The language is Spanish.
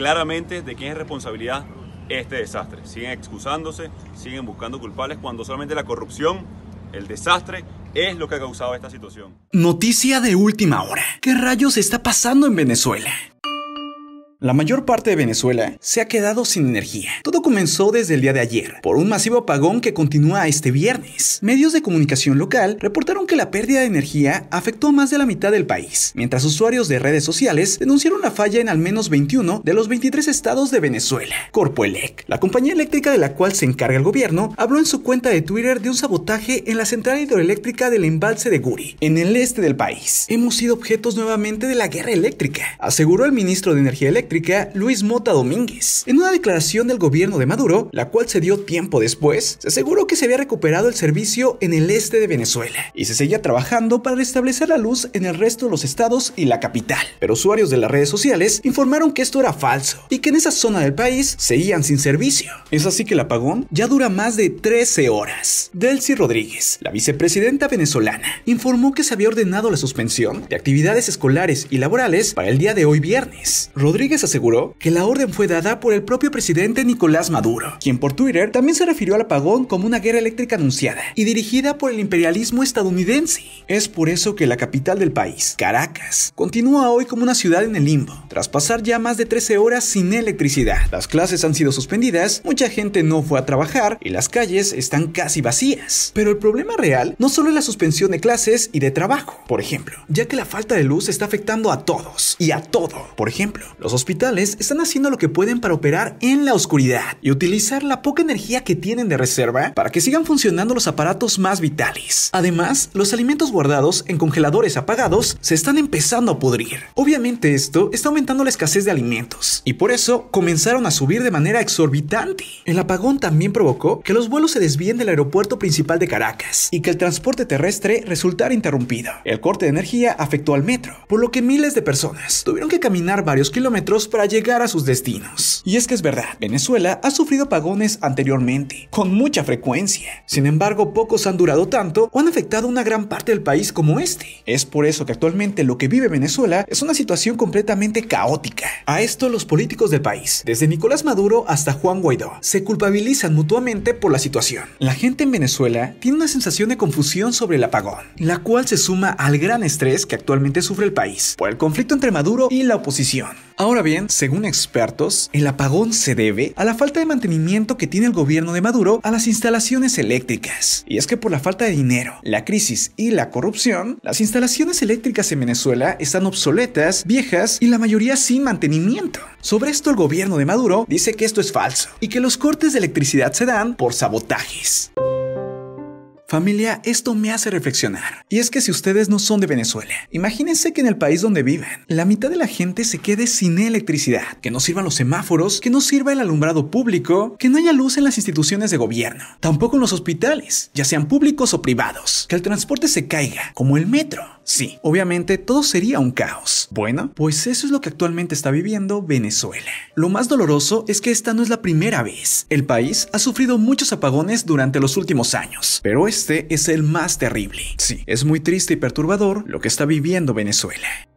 claramente de quién es responsabilidad este desastre. Siguen excusándose, siguen buscando culpables cuando solamente la corrupción, el desastre, es lo que ha causado esta situación. Noticia de última hora. ¿Qué rayos está pasando en Venezuela? La mayor parte de Venezuela se ha quedado sin energía. Todo comenzó desde el día de ayer, por un masivo apagón que continúa este viernes. Medios de comunicación local reportaron que la pérdida de energía afectó a más de la mitad del país, mientras usuarios de redes sociales denunciaron la falla en al menos 21 de los 23 estados de Venezuela. Corpoelec, la compañía eléctrica de la cual se encarga el gobierno, habló en su cuenta de Twitter de un sabotaje en la central hidroeléctrica del embalse de Guri, en el este del país. Hemos sido objetos nuevamente de la guerra eléctrica, aseguró el ministro de Energía Eléctrica Luis Mota Domínguez. En una declaración del gobierno de Maduro, la cual se dio tiempo después, se aseguró que se había recuperado el servicio en el este de Venezuela y se seguía trabajando para restablecer la luz en el resto de los estados y la capital. Pero usuarios de las redes sociales informaron que esto era falso y que en esa zona del país seguían sin servicio. Es así que el apagón ya dura más de 13 horas. Delcy Rodríguez, la vicepresidenta venezolana, informó que se había ordenado la suspensión de actividades escolares y laborales para el día de hoy viernes. Rodríguez aseguró que la orden fue dada por el propio presidente Nicolás Maduro, quien por Twitter también se refirió al apagón como una guerra eléctrica anunciada y dirigida por el imperialismo estadounidense. Es por eso que la capital del país, Caracas, continúa hoy como una ciudad en el limbo, tras pasar ya más de 13 horas sin electricidad. Las clases han sido suspendidas, mucha gente no fue a trabajar y las calles están casi vacías. Pero el problema real no solo es la suspensión de clases y de trabajo, por ejemplo, ya que la falta de luz está afectando a todos y a todo. Por ejemplo, los hospitales vitales están haciendo lo que pueden para operar en la oscuridad y utilizar la poca energía que tienen de reserva para que sigan funcionando los aparatos más vitales. Además, los alimentos guardados en congeladores apagados se están empezando a pudrir. Obviamente esto está aumentando la escasez de alimentos y por eso comenzaron a subir de manera exorbitante. El apagón también provocó que los vuelos se desvíen del aeropuerto principal de Caracas y que el transporte terrestre resultara interrumpido. El corte de energía afectó al metro, por lo que miles de personas tuvieron que caminar varios kilómetros para llegar a sus destinos. Y es que es verdad, Venezuela ha sufrido apagones anteriormente, con mucha frecuencia. Sin embargo, pocos han durado tanto o han afectado una gran parte del país como este. Es por eso que actualmente lo que vive Venezuela es una situación completamente caótica. A esto los políticos del país, desde Nicolás Maduro hasta Juan Guaidó, se culpabilizan mutuamente por la situación. La gente en Venezuela tiene una sensación de confusión sobre el apagón, la cual se suma al gran estrés que actualmente sufre el país por el conflicto entre Maduro y la oposición. Ahora bien, según expertos, el apagón se debe a la falta de mantenimiento que tiene el gobierno de Maduro a las instalaciones eléctricas. Y es que por la falta de dinero, la crisis y la corrupción, las instalaciones eléctricas en Venezuela están obsoletas, viejas y la mayoría sin mantenimiento. Sobre esto el gobierno de Maduro dice que esto es falso y que los cortes de electricidad se dan por sabotajes. Familia, esto me hace reflexionar. Y es que si ustedes no son de Venezuela, imagínense que en el país donde viven, la mitad de la gente se quede sin electricidad, que no sirvan los semáforos, que no sirva el alumbrado público, que no haya luz en las instituciones de gobierno, tampoco en los hospitales, ya sean públicos o privados, que el transporte se caiga, como el metro, Sí, obviamente todo sería un caos. Bueno, pues eso es lo que actualmente está viviendo Venezuela. Lo más doloroso es que esta no es la primera vez. El país ha sufrido muchos apagones durante los últimos años, pero este es el más terrible. Sí, es muy triste y perturbador lo que está viviendo Venezuela.